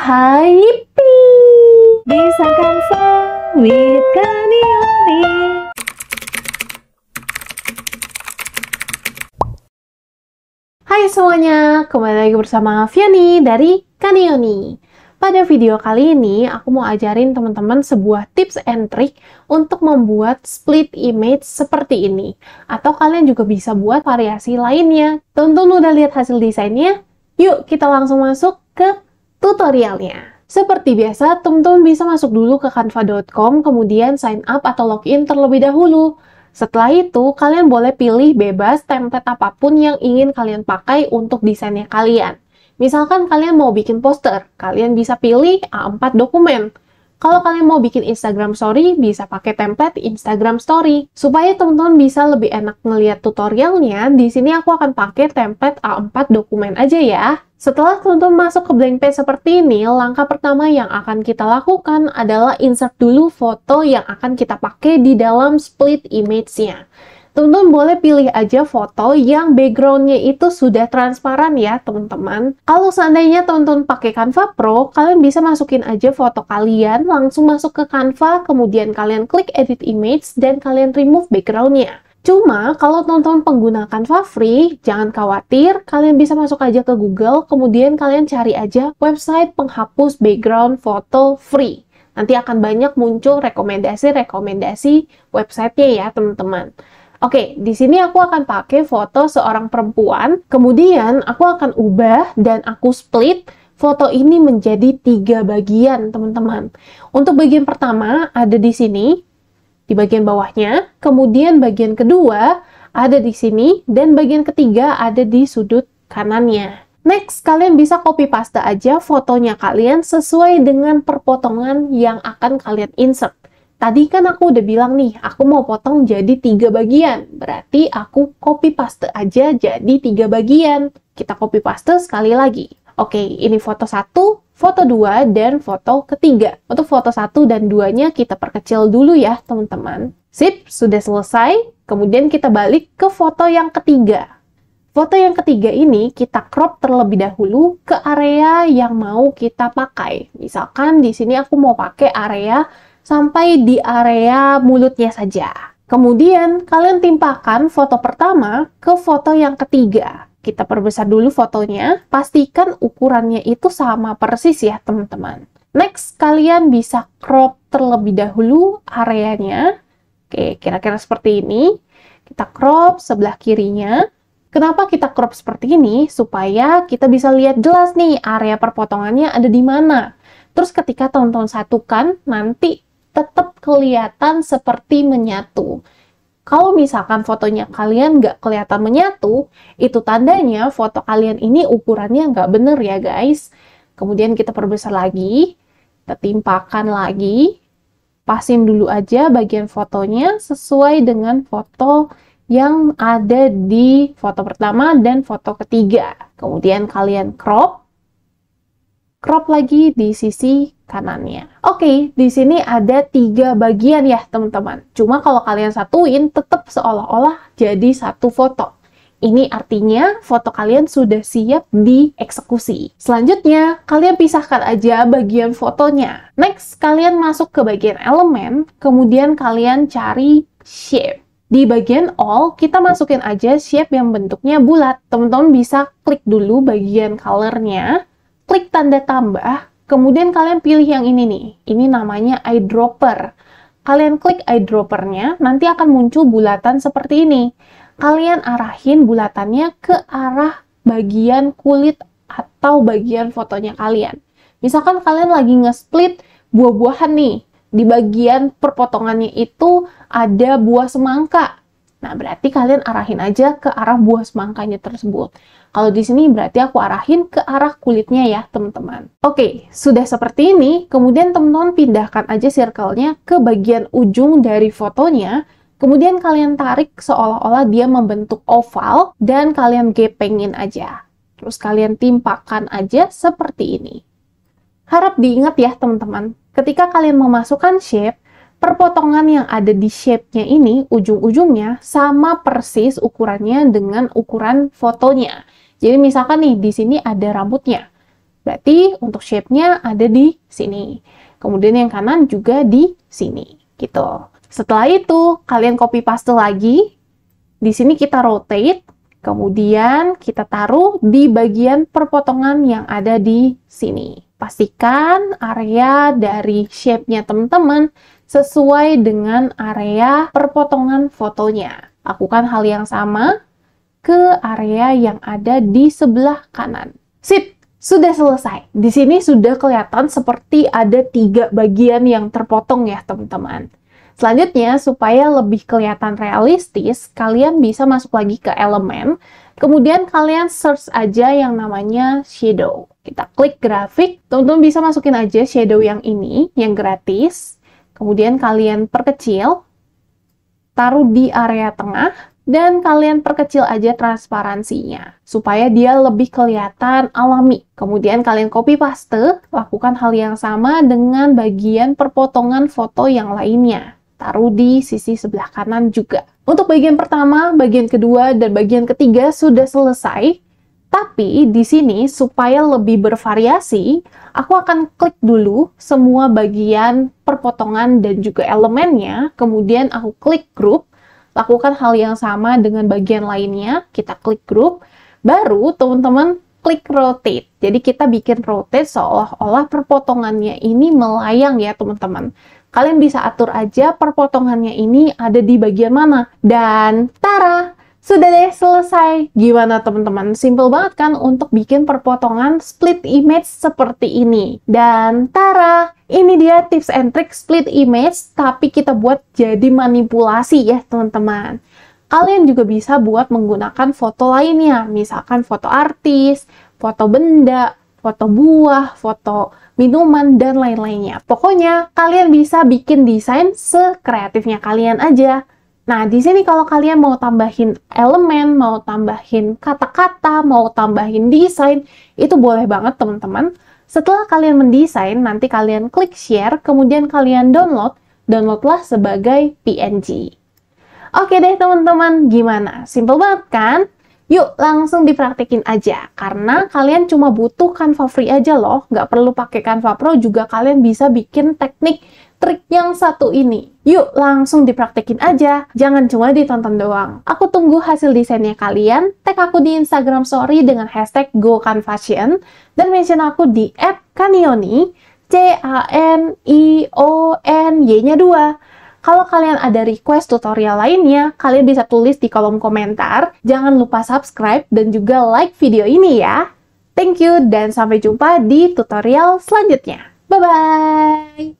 hai Bisa disangkan sawit kanioni Hai semuanya, kembali lagi bersama Fiani dari Kanioni. Pada video kali ini, aku mau ajarin teman-teman sebuah tips and trick untuk membuat split image seperti ini. Atau kalian juga bisa buat variasi lainnya. Tonton udah lihat hasil desainnya, Yuk, kita langsung masuk ke tutorialnya. Seperti biasa, teman-teman bisa masuk dulu ke canva.com, kemudian sign up atau login terlebih dahulu. Setelah itu, kalian boleh pilih bebas template apapun yang ingin kalian pakai untuk desainnya kalian. Misalkan kalian mau bikin poster, kalian bisa pilih A4 dokumen. Kalau kalian mau bikin Instagram Story, bisa pakai template Instagram Story. Supaya teman-teman bisa lebih enak ngeliat tutorialnya, di sini aku akan pakai template A4 dokumen aja ya. Setelah teman-teman masuk ke blank page seperti ini, langkah pertama yang akan kita lakukan adalah insert dulu foto yang akan kita pakai di dalam split image-nya teman-teman boleh pilih aja foto yang backgroundnya itu sudah transparan ya teman-teman. Kalau seandainya teman-teman pakai Canva Pro, kalian bisa masukin aja foto kalian, langsung masuk ke Canva, kemudian kalian klik edit image, dan kalian remove backgroundnya. Cuma kalau teman-teman pengguna Canva free, jangan khawatir, kalian bisa masuk aja ke Google, kemudian kalian cari aja website penghapus background foto free. Nanti akan banyak muncul rekomendasi-rekomendasi websitenya ya teman-teman. Oke, di sini aku akan pakai foto seorang perempuan, kemudian aku akan ubah dan aku split foto ini menjadi tiga bagian, teman-teman. Untuk bagian pertama ada di sini, di bagian bawahnya, kemudian bagian kedua ada di sini, dan bagian ketiga ada di sudut kanannya. Next, kalian bisa copy paste aja fotonya kalian sesuai dengan perpotongan yang akan kalian insert. Tadi kan aku udah bilang nih, aku mau potong jadi tiga bagian. Berarti aku copy paste aja jadi tiga bagian. Kita copy paste sekali lagi. Oke, ini foto satu, foto dua, dan foto ketiga. Untuk foto satu dan duanya kita perkecil dulu ya, teman-teman. Sip, sudah selesai. Kemudian kita balik ke foto yang ketiga. Foto yang ketiga ini kita crop terlebih dahulu ke area yang mau kita pakai. Misalkan di sini aku mau pakai area sampai di area mulutnya saja. Kemudian, kalian timpakan foto pertama ke foto yang ketiga. Kita perbesar dulu fotonya, pastikan ukurannya itu sama persis ya teman-teman. Next, kalian bisa crop terlebih dahulu areanya. Oke, kira-kira seperti ini. Kita crop sebelah kirinya. Kenapa kita crop seperti ini? Supaya kita bisa lihat jelas nih area perpotongannya ada di mana. Terus ketika teman-teman satukan, nanti tetap kelihatan seperti menyatu. Kalau misalkan fotonya kalian nggak kelihatan menyatu, itu tandanya foto kalian ini ukurannya nggak bener ya guys. Kemudian kita perbesar lagi, kita timpakan lagi, pasin dulu aja bagian fotonya sesuai dengan foto yang ada di foto pertama dan foto ketiga. Kemudian kalian crop, crop lagi di sisi kanannya. Oke, okay, di sini ada tiga bagian ya teman-teman. Cuma kalau kalian satuin tetap seolah-olah jadi satu foto. Ini artinya foto kalian sudah siap dieksekusi. Selanjutnya, kalian pisahkan aja bagian fotonya. Next, kalian masuk ke bagian elemen, kemudian kalian cari shape. Di bagian all, kita masukin aja shape yang bentuknya bulat. Teman-teman bisa klik dulu bagian colornya, klik tanda tambah, Kemudian kalian pilih yang ini nih. Ini namanya eyedropper. Kalian klik eyedroppernya, nanti akan muncul bulatan seperti ini. Kalian arahin bulatannya ke arah bagian kulit atau bagian fotonya kalian. Misalkan kalian lagi nge-split buah-buahan nih. Di bagian perpotongannya itu ada buah semangka. Nah, berarti kalian arahin aja ke arah buah semangkanya tersebut. Kalau di sini berarti aku arahin ke arah kulitnya ya, teman-teman. Oke, sudah seperti ini, kemudian teman-teman pindahkan aja circle-nya ke bagian ujung dari fotonya, kemudian kalian tarik seolah-olah dia membentuk oval, dan kalian gepengin aja. Terus kalian timpakan aja seperti ini. Harap diingat ya, teman-teman. Ketika kalian memasukkan shape, perpotongan yang ada di shape-nya ini, ujung-ujungnya sama persis ukurannya dengan ukuran fotonya. Jadi misalkan nih, di sini ada rambutnya. Berarti untuk shape-nya ada di sini. Kemudian yang kanan juga di sini, gitu. Setelah itu, kalian copy paste lagi. Di sini kita rotate, kemudian kita taruh di bagian perpotongan yang ada di sini. Pastikan area dari shape-nya teman-teman sesuai dengan area perpotongan fotonya. Lakukan hal yang sama ke area yang ada di sebelah kanan. Sip, sudah selesai. Di sini sudah kelihatan seperti ada tiga bagian yang terpotong ya teman-teman. Selanjutnya, supaya lebih kelihatan realistis, kalian bisa masuk lagi ke elemen, kemudian kalian search aja yang namanya shadow. Kita klik grafik, teman-teman bisa masukin aja shadow yang ini, yang gratis, Kemudian kalian perkecil, taruh di area tengah, dan kalian perkecil aja transparansinya supaya dia lebih kelihatan alami. Kemudian kalian copy paste, lakukan hal yang sama dengan bagian perpotongan foto yang lainnya. Taruh di sisi sebelah kanan juga. Untuk bagian pertama, bagian kedua, dan bagian ketiga sudah selesai. Tapi di sini supaya lebih bervariasi, aku akan klik dulu semua bagian perpotongan dan juga elemennya, kemudian aku klik grup, lakukan hal yang sama dengan bagian lainnya, kita klik grup, baru teman-teman klik rotate. Jadi kita bikin rotate seolah-olah perpotongannya ini melayang ya teman-teman kalian bisa atur aja perpotongannya ini ada di bagian mana. Dan tara, sudah deh, selesai. Gimana teman-teman? Simple banget kan untuk bikin perpotongan split image seperti ini. Dan tara, ini dia tips and trick split image tapi kita buat jadi manipulasi ya teman-teman. Kalian juga bisa buat menggunakan foto lainnya, misalkan foto artis, foto benda, foto buah, foto minuman, dan lain-lainnya. Pokoknya, kalian bisa bikin desain sekreatifnya kalian aja. Nah, di sini kalau kalian mau tambahin elemen, mau tambahin kata-kata, mau tambahin desain, itu boleh banget teman-teman. Setelah kalian mendesain, nanti kalian klik share, kemudian kalian download, downloadlah sebagai PNG. Oke deh teman-teman, gimana? Simple banget kan? Yuk langsung dipraktekin aja, karena kalian cuma butuh Canva Free aja loh, nggak perlu pakai Canva Pro juga kalian bisa bikin teknik trik yang satu ini. Yuk langsung dipraktekin aja, jangan cuma ditonton doang. Aku tunggu hasil desainnya kalian, tag aku di Instagram story dengan hashtag GoCanFashion dan mention aku di app @kanioni, C-A-N-I-O-N-Y-nya 2. Kalau kalian ada request tutorial lainnya, kalian bisa tulis di kolom komentar. Jangan lupa subscribe dan juga like video ini ya. Thank you dan sampai jumpa di tutorial selanjutnya. Bye-bye!